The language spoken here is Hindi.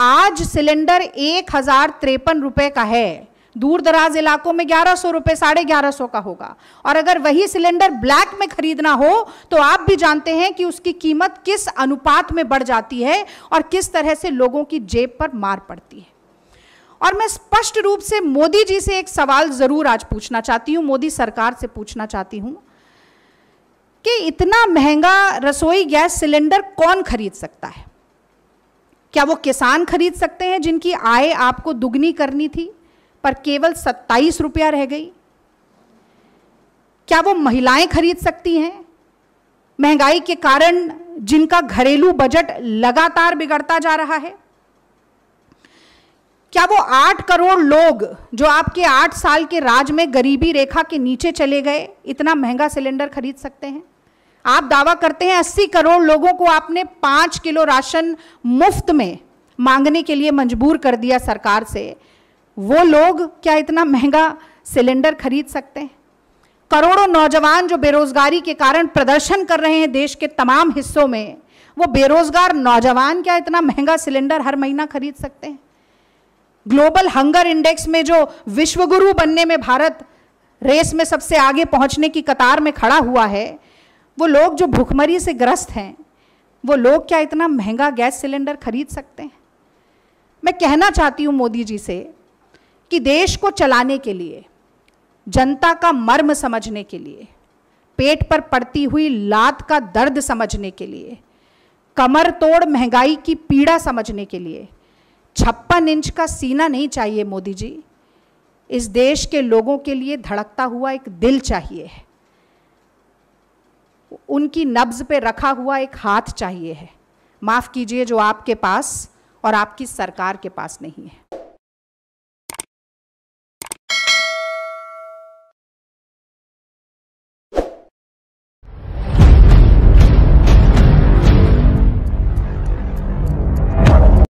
आज सिलेंडर एक हजार तिरपन रुपए का है दूर दराज इलाकों में ग्यारह सौ रुपए साढ़े ग्यारह सौ का होगा और अगर वही सिलेंडर ब्लैक में खरीदना हो तो आप भी जानते हैं कि उसकी कीमत किस अनुपात में बढ़ जाती है और किस तरह से लोगों की जेब पर मार पड़ती है और मैं स्पष्ट रूप से मोदी जी से एक सवाल ज़रूर आज पूछना चाहती हूँ मोदी सरकार से पूछना चाहती हूँ कि इतना महंगा रसोई गैस सिलेंडर कौन खरीद सकता है क्या वो किसान खरीद सकते हैं जिनकी आय आपको दुगनी करनी थी पर केवल सत्ताईस रुपया रह गई क्या वो महिलाएं खरीद सकती हैं महंगाई के कारण जिनका घरेलू बजट लगातार बिगड़ता जा रहा है क्या वो आठ करोड़ लोग जो आपके आठ साल के राज में गरीबी रेखा के नीचे चले गए इतना महंगा सिलेंडर खरीद सकते हैं आप दावा करते हैं 80 करोड़ लोगों को आपने पाँच किलो राशन मुफ्त में मांगने के लिए मजबूर कर दिया सरकार से वो लोग क्या इतना महंगा सिलेंडर खरीद सकते हैं करोड़ों नौजवान जो बेरोजगारी के कारण प्रदर्शन कर रहे हैं देश के तमाम हिस्सों में वो बेरोजगार नौजवान क्या इतना महंगा सिलेंडर हर महीना खरीद सकते हैं ग्लोबल हंगर इंडेक्स में जो विश्वगुरु बनने में भारत रेस में सबसे आगे पहुंचने की कतार में खड़ा हुआ है वो लोग जो भुखमरी से ग्रस्त हैं वो लोग क्या इतना महंगा गैस सिलेंडर खरीद सकते हैं मैं कहना चाहती हूँ मोदी जी से कि देश को चलाने के लिए जनता का मर्म समझने के लिए पेट पर पड़ती हुई लात का दर्द समझने के लिए कमर तोड़ महंगाई की पीड़ा समझने के लिए छप्पन इंच का सीना नहीं चाहिए मोदी जी इस देश के लोगों के लिए धड़कता हुआ एक दिल चाहिए है उनकी नब्ज पे रखा हुआ एक हाथ चाहिए है माफ़ कीजिए जो आपके पास और आपकी सरकार के पास नहीं है